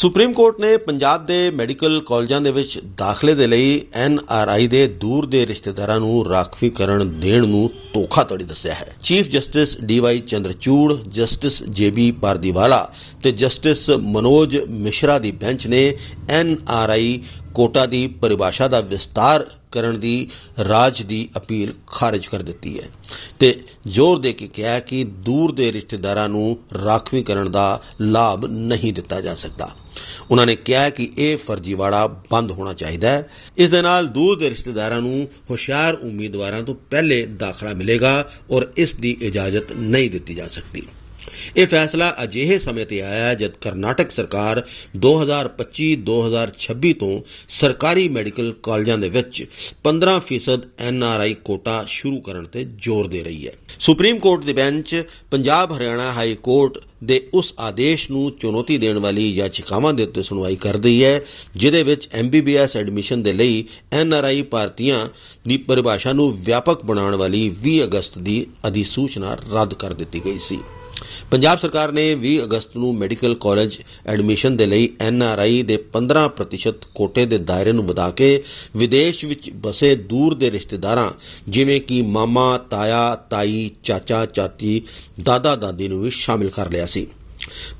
supreme court ਨੇ ਪੰਜਾਬ ਦੇ medical ਕਾਲਜਾਂ ਦੇ ਵਿੱਚ ਦਾਖਲੇ ਦੇ ਲਈ ਐਨ ਆਰ ਆਈ ਦੇ ਦੂਰ ਦੇ ਰਿਸ਼ਤੇਦਾਰਾਂ ਨੂੰ ਰਾਖਵੀਕਰਨ ਦੇਣ ਨੂੰ ਤੋਖਾ ਤੜੀ ਦੱਸਿਆ ਹੈ chief justice D Y Chandrachud justice J B Pardiwala ਤੇ ਜਸਟਿਸ ਮਨੋਜ ਮਿਸ਼ਰਾ ਦੀ ਬੈਂਚ ਨੇ ਐਨ ਆਰ ਆਈ ਕੋਟਾ ਦੀ ਪਰਿਭਾਸ਼ਾ ਦਾ ਵਿਸਤਾਰ ਕਰਨ ਦੀ ਰਾਜ ਦੀ ਅਪੀਲ ਖਾਰਜ ਕਰ ਦਿੱਤੀ ਹੈ ਤੇ ਜ਼ੋਰ ਦੇ ਕੇ ਕਿਹਾ ਕਿ ਦੂਰ ਦੇ ਰਿਸ਼ਤੇਦਾਰਾਂ ਨੂੰ ਰਾਖਵੀਂ ਕਰਨ ਦਾ ਲਾਭ ਨਹੀਂ ਦਿੱਤਾ ਜਾ ਸਕਦਾ ਉਹਨਾਂ ਨੇ ਕਿਹਾ ਕਿ ਇਹ ਫਰਜੀਵਾੜਾ ਬੰਦ ਹੋਣਾ ਚਾਹੀਦਾ ਹੈ ਇਸ ਦੇ ਨਾਲ ਦੂਰ ਦੇ ਰਿਸ਼ਤੇਦਾਰਾਂ ਨੂੰ ਹੁਸ਼ਿਆਰ ਉਮੀਦਵਾਰਾਂ ਤੋਂ ਪਹਿਲੇ ਦਾਖਲਾ ਮਿਲੇਗਾ ਔਰ ਇਸ ਦੀ ਇਜਾਜ਼ਤ ਨਹੀਂ ਦਿੱਤੀ ਜਾ ਸਕਦੀ ਇਹ ਫੈਸਲਾ ਅਜਿਹੇ ਸਮੇਂ ਤੇ ਆਇਆ ਹੈ ਜਦ ਕਰਨਾਟਕ ਸਰਕਾਰ 2025-2026 ਤੋਂ ਸਰਕਾਰੀ ਮੈਡੀਕਲ ਕਾਲਜਾਂ ਦੇ ਵਿੱਚ 15% ਐਨਆਰਆਈ ਕੋਟਾ ਸ਼ੁਰੂ ਕਰਨ ਤੇ ਜ਼ੋਰ ਦੇ ਰਹੀ ਹੈ ਸੁਪਰੀਮ ਕੋਰਟ ਦੇ bench Punjab Haryana high court ਦੇ ਉਸ ਆਦੇਸ਼ ਨੂੰ ਚੁਣੌਤੀ ਦੇਣ ਵਾਲੀ ਯਾਚਿਕਾਵਾਂ ਦੇ ਉੱਤੇ ਸੁਣਵਾਈ ਕਰਦੀ ਹੈ ਜਿਦੇ ਵਿੱਚ ਐਮਬੀਬੀਐਸ ਐਡਮਿਸ਼ਨ ਦੇ ਲਈ ਐਨਆਰਆਈ ਭਾਰਤੀਆਂ ਦੀ ਪਰਿਭਾਸ਼ਾ ਨੂੰ ਵਿਆਪਕ ਬਣਾਉਣ ਵਾਲੀ 20 ਅਗਸਤ ਦੀ ਅਧਿਸੂਚਨਾ ਰੱਦ ਕਰ ਦਿੱਤੀ ਗਈ ਸੀ ਪੰਜਾਬ ਸਰਕਾਰ ਨੇ 20 ਅਗਸਤ ਨੂੰ ਮੈਡੀਕਲ ਕਾਲਜ ਐਡਮਿਸ਼ਨ ਦੇ ਲਈ ਐਨ ਆਰ ਆਈ ਦੇ 15% ਕੋਟੇ ਦੇ ਦਾਇਰੇ ਨੂੰ ਵਧਾ ਕੇ ਵਿਦੇਸ਼ ਵਿੱਚ ਬਸੇ ਦੂਰ ਦੇ ਰਿਸ਼ਤੇਦਾਰਾਂ ਜਿਵੇਂ ਕਿ ਮਾਮਾ ਤਾਇਆ ਤਾਈ ਚਾਚਾ ਚਾਤੀ ਦਾਦਾ ਦਾਦੀ ਨੂੰ ਵੀ ਸ਼ਾਮਿਲ ਕਰ ਲਿਆ ਸੀ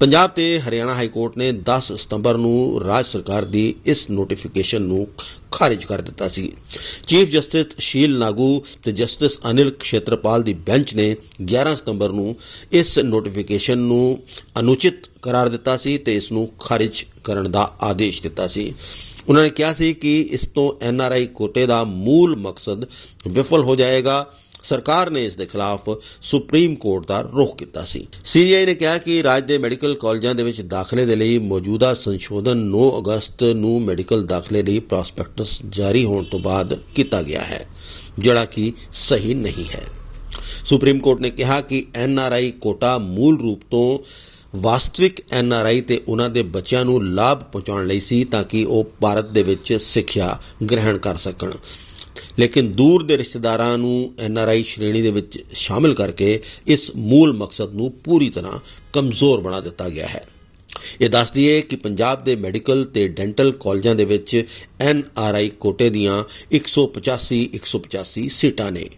ਪੰਜਾਬ ਤੇ ਹਰਿਆਣਾ ਹਾਈ ਕੋਰਟ ਨੇ 10 ਸਤੰਬਰ ਨੂੰ ਰਾਜ ਸਰਕਾਰ ਦੀ ਇਸ ਨੋਟੀਫਿਕੇਸ਼ਨ ਨੂੰ ਖਾਰਜ ਕਰ ਦਿੱਤਾ ਸੀ ਚੀਫ ਜਸਟਿਸ ਸ਼ੀਲ ਨਾਗੂ ਤੇ ਜਸਟਿਸ ਅਨਿਲ ਖੇਤਰਪਾਲ ਦੀ ਬੈਂਚ ਨੇ 11 ਸਤੰਬਰ ਨੂੰ ਇਸ ਨੋਟੀਫਿਕੇਸ਼ਨ ਨੂੰ ਅਨੁਚਿਤ ਕਰਾਰ ਦਿੱਤਾ ਸੀ ਤੇ ਇਸ ਨੂੰ ਖਾਰਜ ਕਰਨ ਦਾ ਆਦੇਸ਼ ਦਿੱਤਾ ਸੀ ਉਹਨਾਂ ਨੇ ਕਿਹਾ ਸੀ ਕਿ ਇਸ ਤੋਂ ਐਨਆਰਆਈ ਕੋਟੇ ਦਾ ਮੂਲ ਮਕਸਦ ਵਿਫਲ ਹੋ ਜਾਏਗਾ ਸਰਕਾਰ ਨੇ ਇਸ ਦੇ ਖਿਲਾਫ ਸੁਪਰੀਮ ਕੋਰਟ ਦਾ ਰੁਖ ਕੀਤਾ ਸੀ ਸੀਜੀਆਈ ਨੇ ਕਿਹਾ ਕਿ ਰਾਜ ਦੇ ਮੈਡੀਕਲ ਕਾਲਜਾਂ ਦੇ ਵਿੱਚ ਦਾਖਲੇ ਦੇ ਲਈ ਮੌਜੂਦਾ ਸੰਸ਼ੋਧਨ 9 ਅਗਸਤ ਨੂੰ ਮੈਡੀਕਲ ਦਾਖਲੇ ਲਈ ਪ੍ਰੋਸਪੈਕਟਸ ਜਾਰੀ ਹੋਣ ਤੋਂ ਬਾਅਦ ਕੀਤਾ ਗਿਆ ਹੈ ਜਿਹੜਾ ਕਿ ਸਹੀ ਨਹੀਂ ਹੈ ਸੁਪਰੀਮ ਕੋਰਟ ਨੇ ਕਿਹਾ ਕਿ ਐਨਆਰਆਈ ਕੋਟਾ ਮੂਲ ਰੂਪ ਤੋਂ ਵਾਸਤਵਿਕ ਐਨਆਰਆਈ ਤੇ ਉਹਨਾਂ ਦੇ ਬੱਚਿਆਂ ਨੂੰ ਲਾਭ ਪਹੁੰਚਾਉਣ ਲਈ ਸੀ ਤਾਂ ਕਿ ਉਹ ਭਾਰਤ ਦੇ ਵਿੱਚ ਸਿੱਖਿਆ ਗ੍ਰਹਿਣ ਕਰ ਸਕਣ ਲੇਕਿਨ ਦੂਰ ਦੇ ਰਿਸ਼ਤੇਦਾਰਾਂ ਨੂੰ ਐਨਆਰਆਈ ਸ਼੍ਰੇਣੀ ਦੇ ਵਿੱਚ ਸ਼ਾਮਿਲ ਕਰਕੇ ਇਸ ਮੂਲ ਮਕਸਦ ਨੂੰ ਪੂਰੀ ਤਰ੍ਹਾਂ ਕਮਜ਼ੋਰ ਬਣਾ ਦਿੱਤਾ ਗਿਆ ਹੈ ਇਹ ਦੱਸ ਦਈਏ ਕਿ ਪੰਜਾਬ ਦੇ ਮੈਡੀਕਲ ਤੇ ਡੈਂਟਲ ਕਾਲਜਾਂ ਦੇ ਵਿੱਚ ਐਨਆਰਆਈ ਕੋਟੇ ਦੀਆਂ 185 185 ਸੀਟਾਂ ਨੇ